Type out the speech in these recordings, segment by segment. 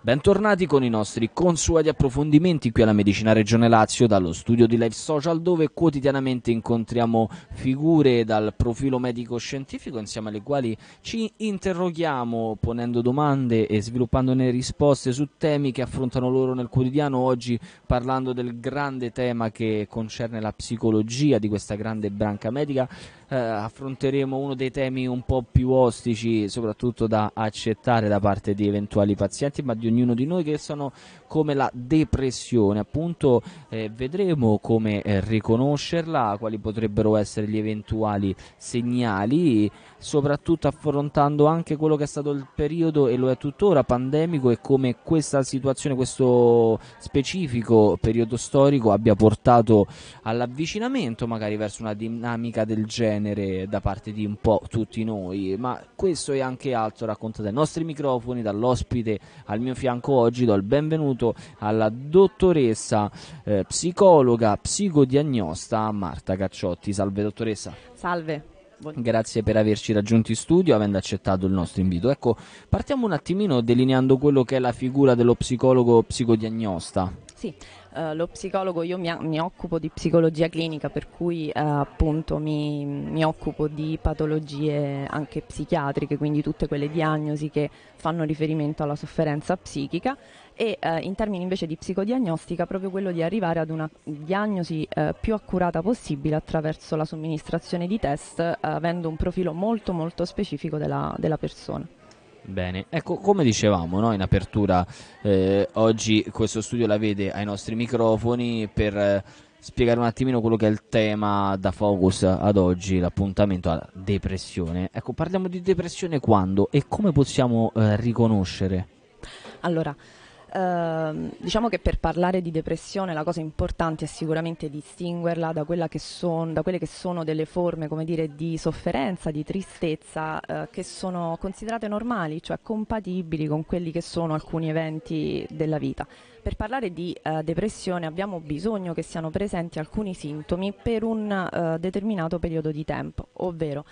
Bentornati con i nostri consueti approfondimenti qui alla Medicina Regione Lazio dallo studio di Live Social dove quotidianamente incontriamo figure dal profilo medico-scientifico insieme alle quali ci interroghiamo ponendo domande e sviluppandone risposte su temi che affrontano loro nel quotidiano oggi parlando del grande tema che concerne la psicologia di questa grande branca medica eh, affronteremo uno dei temi un po' più ostici, soprattutto da accettare da parte di eventuali pazienti, ma di ognuno di noi che sono come la depressione. Appunto eh, vedremo come eh, riconoscerla, quali potrebbero essere gli eventuali segnali, soprattutto affrontando anche quello che è stato il periodo e lo è tuttora pandemico e come questa situazione, questo specifico periodo storico abbia portato all'avvicinamento magari verso una dinamica del genere da parte di un po' tutti noi, ma questo e anche altro raccontato dai nostri microfoni dall'ospite al mio fianco oggi, do il benvenuto benvenuto alla dottoressa eh, psicologa, psicodiagnosta Marta Cacciotti. Salve dottoressa. Salve. Grazie per averci raggiunto in studio, avendo accettato il nostro invito. Ecco, partiamo un attimino delineando quello che è la figura dello psicologo psicodiagnosta. Sì, eh, lo psicologo, io mi, mi, occupo di psicologia clinica, per cui eh, appunto mi, mi, occupo di patologie anche psichiatriche, quindi tutte quelle diagnosi che fanno riferimento alla sofferenza psichica e eh, in termini invece di psicodiagnostica proprio quello di arrivare ad una diagnosi eh, più accurata possibile attraverso la somministrazione di test eh, avendo un profilo molto molto specifico della, della persona. Bene, ecco come dicevamo no? in apertura, eh, oggi questo studio la vede ai nostri microfoni per eh, spiegare un attimino quello che è il tema da focus ad oggi, l'appuntamento alla depressione. Ecco, parliamo di depressione quando e come possiamo eh, riconoscere? Allora, Ehm, diciamo che per parlare di depressione la cosa importante è sicuramente distinguerla da, che son, da quelle che sono delle forme dire, di sofferenza, di tristezza eh, che sono considerate normali, cioè compatibili con quelli che sono alcuni eventi della vita. Per parlare di eh, depressione abbiamo bisogno che siano presenti alcuni sintomi per un eh, determinato periodo di tempo, ovvero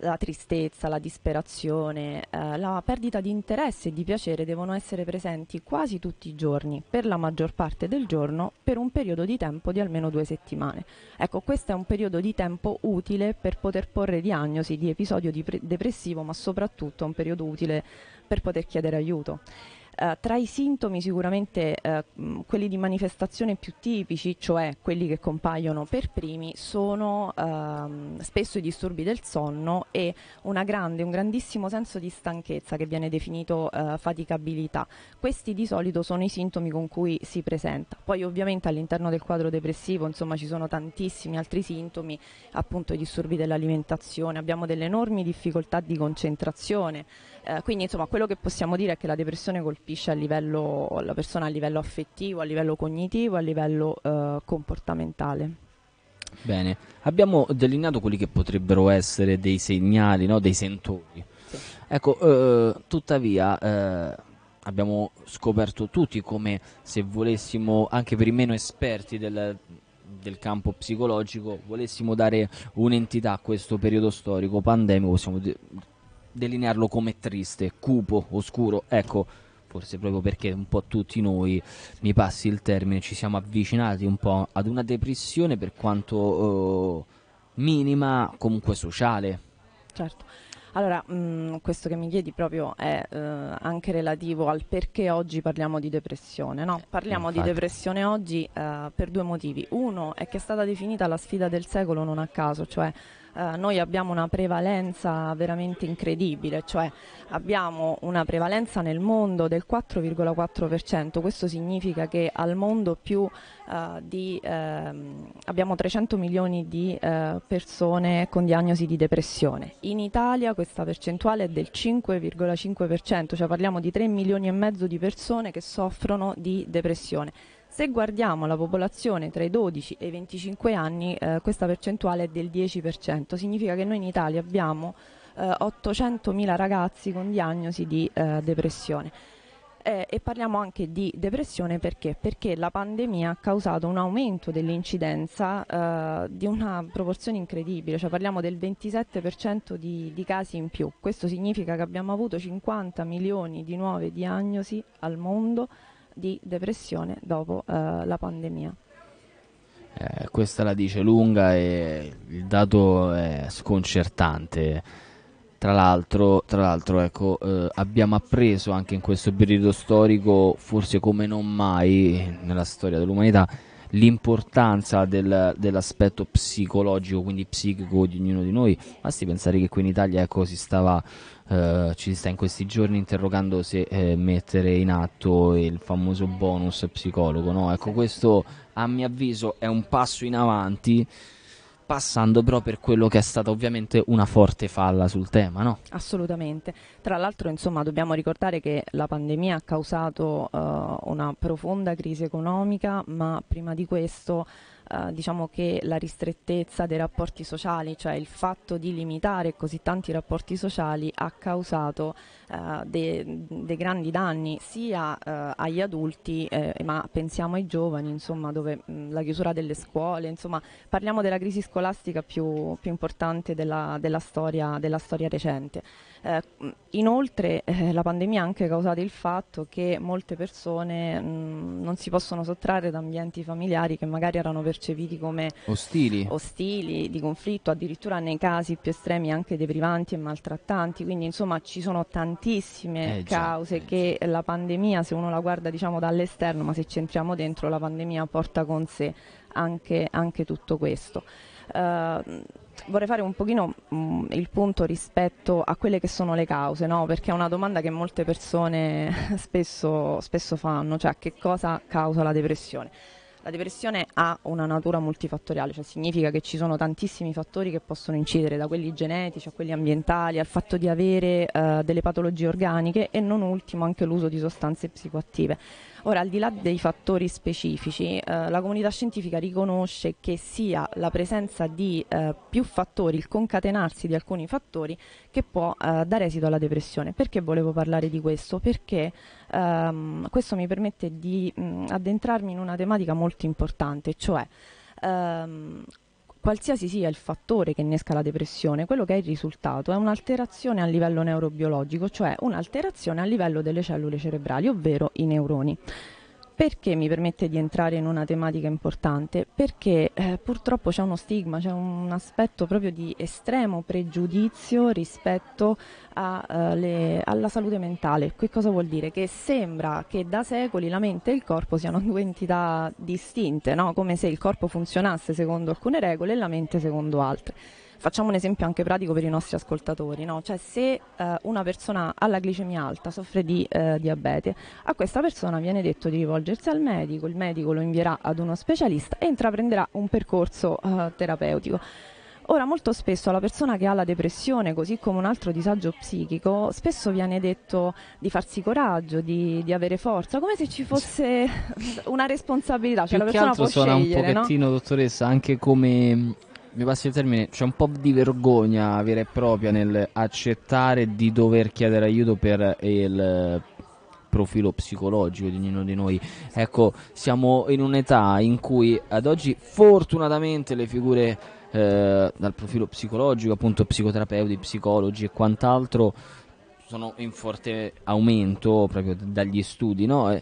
la tristezza, la disperazione, eh, la perdita di interesse e di piacere devono essere presenti quasi tutti i giorni, per la maggior parte del giorno, per un periodo di tempo di almeno due settimane. Ecco, questo è un periodo di tempo utile per poter porre diagnosi di episodio di depressivo, ma soprattutto un periodo utile per poter chiedere aiuto. Eh, tra i sintomi sicuramente eh, mm, quelli di manifestazione più tipici, cioè quelli che compaiono per primi, sono ehm, spesso i disturbi del sonno e grande, un grandissimo senso di stanchezza che viene definito eh, faticabilità. Questi di solito sono i sintomi con cui si presenta. Poi ovviamente all'interno del quadro depressivo insomma, ci sono tantissimi altri sintomi, appunto i disturbi dell'alimentazione, abbiamo delle enormi difficoltà di concentrazione, eh, quindi insomma quello che possiamo dire è che la depressione colpisce colpisce a livello, la persona a livello affettivo, a livello cognitivo, a livello eh, comportamentale. Bene, abbiamo delineato quelli che potrebbero essere dei segnali, no? dei sentori. Sì. Ecco, eh, tuttavia eh, abbiamo scoperto tutti come se volessimo, anche per i meno esperti del, del campo psicologico, volessimo dare un'entità a questo periodo storico pandemico, possiamo de- delinearlo come triste, cupo, oscuro. Ecco, forse proprio perché un po' tutti noi, mi passi il termine, ci siamo avvicinati un po' ad una depressione per quanto eh, minima, comunque sociale. Certo. Allora, mh, mm, questo che mi chiedi proprio è eh, anche relativo al perché oggi parliamo di depressione. No? Parliamo Infatti. di depressione oggi eh, per due motivi. Uno è che è stata definita la sfida del secolo non a caso, cioè eh, noi abbiamo una prevalenza veramente incredibile, cioè abbiamo una prevalenza nel mondo del 4,4%, questo significa che al mondo più eh, di, ehm, abbiamo 300 milioni di eh, persone con diagnosi di depressione. In Italia questa percentuale è del 5,5%, cioè parliamo di 3 milioni e mezzo di persone che soffrono di depressione. Se guardiamo la popolazione tra i 12 e i 25 anni, eh, questa percentuale è del 10%, significa che noi in Italia abbiamo eh, 800.000 ragazzi con diagnosi di eh, depressione. Eh, e parliamo anche di depressione perché? Perché la pandemia ha causato un aumento dell'incidenza eh, di una proporzione incredibile, cioè parliamo del 27% di, di, casi in più. Questo significa che abbiamo avuto 50 milioni di nuove diagnosi al mondo di depressione dopo eh, la pandemia. Eh, questa la dice lunga e il dato è sconcertante. Tra l'altro, tra l'altro ecco, eh, abbiamo appreso anche in questo periodo storico, forse come non mai nella storia dell'umanità, l'importanza del, dell'aspetto psicologico, quindi psichico di ognuno di noi. Basti pensare che qui in Italia ecco, si stava eh, ci sta in questi giorni interrogando se eh, mettere in atto il famoso bonus psicologo. No? Ecco, questo a mio avviso è un passo in avanti passando però per quello che è stata ovviamente una forte falla sul tema, no? Assolutamente. Tra l'altro, insomma, dobbiamo ricordare che la pandemia ha causato uh, una profonda crisi economica, ma prima di questo eh, diciamo che la ristrettezza dei rapporti sociali, cioè il fatto di limitare così tanti rapporti sociali ha causato eh, dei de grandi danni sia eh, agli adulti, eh, ma pensiamo ai giovani, insomma, dove mh, mm, la chiusura delle scuole, insomma, parliamo della crisi scolastica più, più importante della, della, storia, della, storia, recente. Eh, mm, inoltre la pandemia ha anche causato il fatto che molte persone mh, mm, non si possono sottrarre da ambienti familiari che magari erano per percepiti come ostili. ostili, di conflitto, addirittura nei casi più estremi anche deprivanti e maltrattanti. Quindi insomma ci sono tantissime eh, cause eh, già, che eh, la pandemia, se uno la guarda diciamo dall'esterno, ma se ci entriamo dentro la pandemia porta con sé anche, anche tutto questo. Uh, vorrei fare un pochino mh, mm, il punto rispetto a quelle che sono le cause, no? perché è una domanda che molte persone spesso, spesso fanno, cioè che cosa causa la depressione. La depressione ha una natura multifattoriale, cioè significa che ci sono tantissimi fattori che possono incidere, da quelli genetici a quelli ambientali, al fatto di avere eh, delle patologie organiche e non ultimo anche l'uso di sostanze psicoattive. Ora, al di là dei fattori specifici, eh, la comunità scientifica riconosce che sia la presenza di eh, più fattori, il concatenarsi di alcuni fattori, che può eh, dare esito alla depressione. Perché volevo parlare di questo? Perché ehm, questo mi permette di mh, mm, addentrarmi in una tematica molto importante, cioè ehm, Qualsiasi sia il fattore che innesca la depressione, quello che è il risultato è un'alterazione a livello neurobiologico, cioè un'alterazione a livello delle cellule cerebrali, ovvero i neuroni. Perché mi permette di entrare in una tematica importante? Perché eh, purtroppo c'è uno stigma, c'è un aspetto proprio di estremo pregiudizio rispetto a, eh, le, alla salute mentale. Che cosa vuol dire? Che sembra che da secoli la mente e il corpo siano due entità distinte, no? come se il corpo funzionasse secondo alcune regole e la mente secondo altre. Facciamo un esempio anche pratico per i nostri ascoltatori, no? cioè se eh, una persona ha la glicemia alta, soffre di eh, diabete, a questa persona viene detto di rivolgersi al medico, il medico lo invierà ad uno specialista e intraprenderà un percorso eh, terapeutico. Ora, molto spesso alla persona che ha la depressione, così come un altro disagio psichico, spesso viene detto di farsi coraggio, di, di avere forza, come se ci fosse una responsabilità, cioè Più la persona che altro può suona scegliere, un pochettino, no? dottoressa, anche come mi passi il termine, c'è un po' di vergogna vera e propria nel accettare di dover chiedere aiuto per il profilo psicologico di ognuno di noi. Ecco, siamo in un'età in cui ad oggi fortunatamente le figure eh, dal profilo psicologico, appunto psicoterapeuti, psicologi e quant'altro sono in forte aumento proprio dagli studi, no?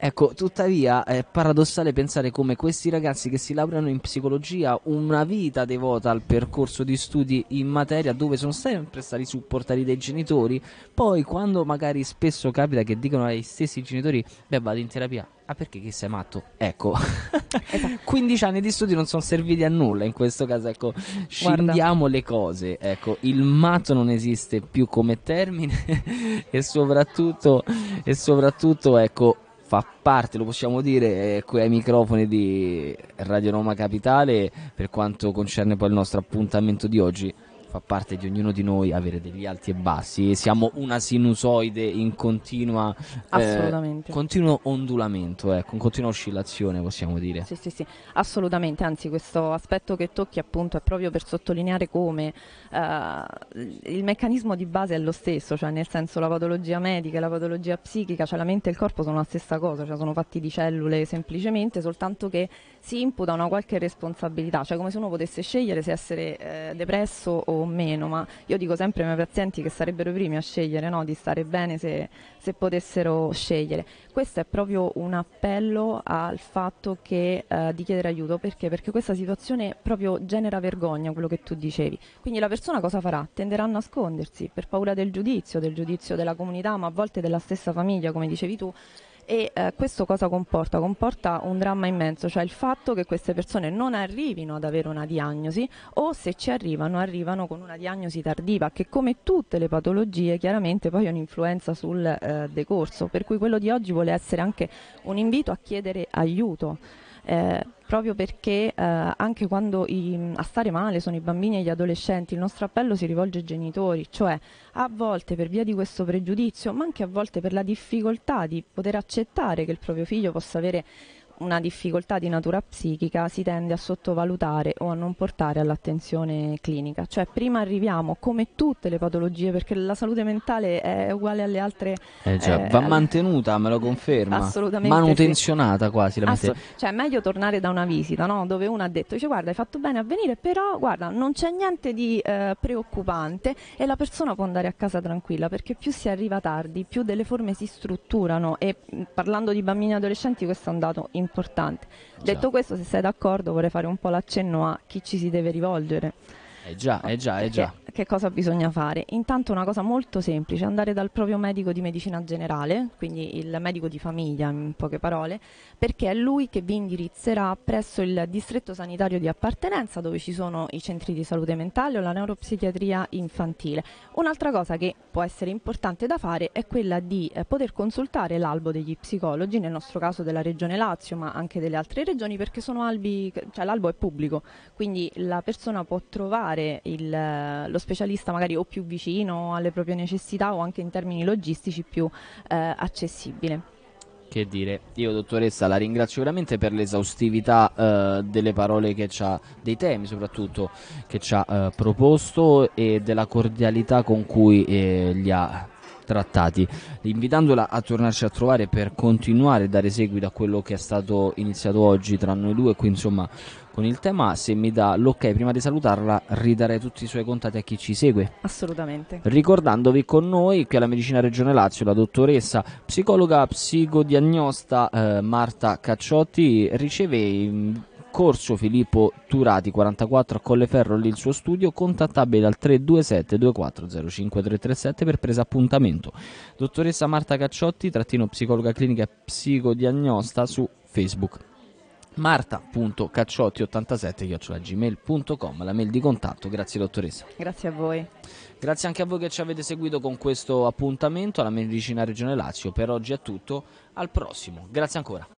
Ecco, tuttavia è paradossale pensare come questi ragazzi che si laureano in psicologia una vita devota al percorso di studi in materia dove sono sempre stati supportati dai genitori, poi quando magari spesso capita che dicono ai stessi genitori beh vado in terapia, ah perché che sei matto? Ecco, 15 esatto. anni di studi non sono serviti a nulla in questo caso, ecco, scendiamo le cose, ecco, il matto non esiste più come termine e soprattutto, e soprattutto ecco, fa parte, lo possiamo dire, eh, qui ai microfoni di Radio Roma Capitale per quanto concerne poi il nostro appuntamento di oggi fa parte di ognuno di noi avere degli alti e bassi e siamo una sinusoide in continua eh, continuo ondulamento, ecco, in continua oscillazione possiamo dire. Sì, sì, sì, assolutamente, anzi questo aspetto che tocchi appunto è proprio per sottolineare come eh, il meccanismo di base è lo stesso, cioè nel senso la patologia medica la patologia psichica, cioè la mente e il corpo sono la stessa cosa, cioè sono fatti di cellule semplicemente, soltanto che si imputa una qualche responsabilità, cioè come se uno potesse scegliere se essere eh, depresso o o meno, ma io dico sempre ai miei pazienti che sarebbero i primi a scegliere no? di stare bene se, se, potessero scegliere. Questo è proprio un appello al fatto che, eh, di chiedere aiuto, perché? Perché questa situazione proprio genera vergogna, quello che tu dicevi. Quindi la persona cosa farà? Tenderà a nascondersi per paura del giudizio, del giudizio della comunità, ma a volte della stessa famiglia, come dicevi tu e eh, questo cosa comporta? Comporta un dramma immenso, cioè il fatto che queste persone non arrivino ad avere una diagnosi o se ci arrivano arrivano con una diagnosi tardiva che come tutte le patologie chiaramente poi ha un'influenza sul eh, decorso, per cui quello di oggi vuole essere anche un invito a chiedere aiuto eh, proprio perché eh, anche quando i, a stare male sono i bambini e gli adolescenti, il nostro appello si rivolge ai genitori, cioè a volte per via di questo pregiudizio, ma anche a volte per la difficoltà di poter accettare che il proprio figlio possa avere una difficoltà di natura psichica si tende a sottovalutare o a non portare all'attenzione clinica. Cioè prima arriviamo come tutte le patologie, perché la salute mentale è uguale alle altre. Eh già, eh, va mantenuta, me lo conferma. Assolutamente. Manutenzionata sì. quasi la Assu- Cioè è meglio tornare da una visita, no? Dove uno ha detto, dice guarda hai fatto bene a venire, però guarda non c'è niente di eh, preoccupante e la persona può andare a casa tranquilla, perché più si arriva tardi, più delle forme si strutturano e mhmm, parlando di bambini e adolescenti questo è un dato in importante. Già. Detto questo, se sei d'accordo, vorrei fare un po' l'accenno a chi ci si deve rivolgere. Eh già, eh già, eh già. Che, che cosa bisogna fare? Intanto una cosa molto semplice, andare dal proprio medico di medicina generale, quindi il medico di famiglia in poche parole, perché è lui che vi indirizzerà presso il distretto sanitario di appartenenza dove ci sono i centri di salute mentale o la neuropsichiatria infantile. Un'altra cosa che può essere importante da fare è quella di eh, poter consultare l'albo degli psicologi, nel nostro caso della Regione Lazio, ma anche delle altre regioni, perché sono albi, cioè l'albo è pubblico, quindi la persona può trovare trovare il, eh, lo specialista magari o più vicino alle proprie necessità o anche in termini logistici più eh, accessibile. Che dire, io dottoressa la ringrazio veramente per l'esaustività eh, delle parole che ci ha, dei temi soprattutto che ci ha eh, proposto e della cordialità con cui eh, li ha trattati, invitandola a tornarci a trovare per continuare a dare seguito a quello che è stato iniziato oggi tra noi due, qui insomma con il tema, se mi dà l'ok prima di salutarla, ridarei tutti i suoi contatti a chi ci segue. Assolutamente. Ricordandovi con noi qui alla Medicina Regione Lazio la dottoressa psicologa psicodiagnosta eh, Marta Cacciotti riceve In Corso Filippo Turati 44 a Colleferro, lì il suo studio, contattabile al 327 2405 337 per presa appuntamento. Dottoressa Marta Cacciotti, trattino psicologa clinica e psicodiagnosta su Facebook marta.cacciotti87-gmail.com la mail di contatto, grazie dottoressa grazie a voi grazie anche a voi che ci avete seguito con questo appuntamento alla medicina regione Lazio per oggi è tutto, al prossimo, grazie ancora